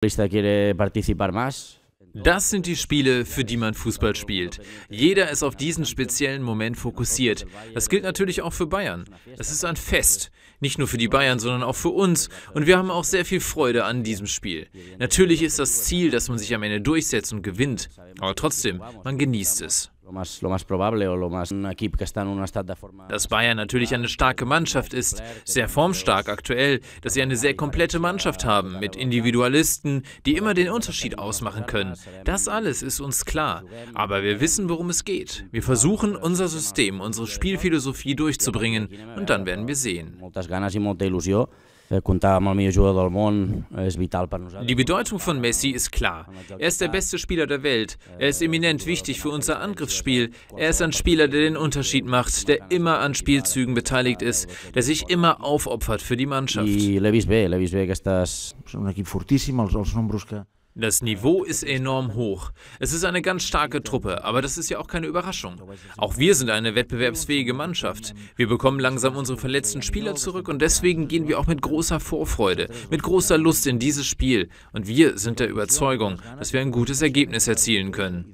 das sind die Spiele, für die man Fußball spielt. Jeder ist auf diesen speziellen Moment fokussiert. Das gilt natürlich auch für Bayern. Es ist ein Fest. Nicht nur für die Bayern, sondern auch für uns. Und wir haben auch sehr viel Freude an diesem Spiel. Natürlich ist das Ziel, dass man sich am Ende durchsetzt und gewinnt. Aber trotzdem, man genießt es. Dass Bayern natürlich eine starke Mannschaft ist, sehr formstark aktuell, dass sie eine sehr komplette Mannschaft haben mit Individualisten, die immer den Unterschied ausmachen können. Das alles ist uns klar. Aber wir wissen, worum es geht. Wir versuchen, unser System, unsere Spielphilosophie durchzubringen und dann werden wir sehen. Die Bedeutung von Messi ist klar. Er ist der beste Spieler der Welt. Er ist eminent wichtig für unser Angriffsspiel. Er ist ein Spieler, der den Unterschied macht, der immer an Spielzügen beteiligt ist, der sich immer aufopfert für die Mannschaft. Das Niveau ist enorm hoch. Es ist eine ganz starke Truppe, aber das ist ja auch keine Überraschung. Auch wir sind eine wettbewerbsfähige Mannschaft. Wir bekommen langsam unsere verletzten Spieler zurück und deswegen gehen wir auch mit großer Vorfreude, mit großer Lust in dieses Spiel. Und wir sind der Überzeugung, dass wir ein gutes Ergebnis erzielen können.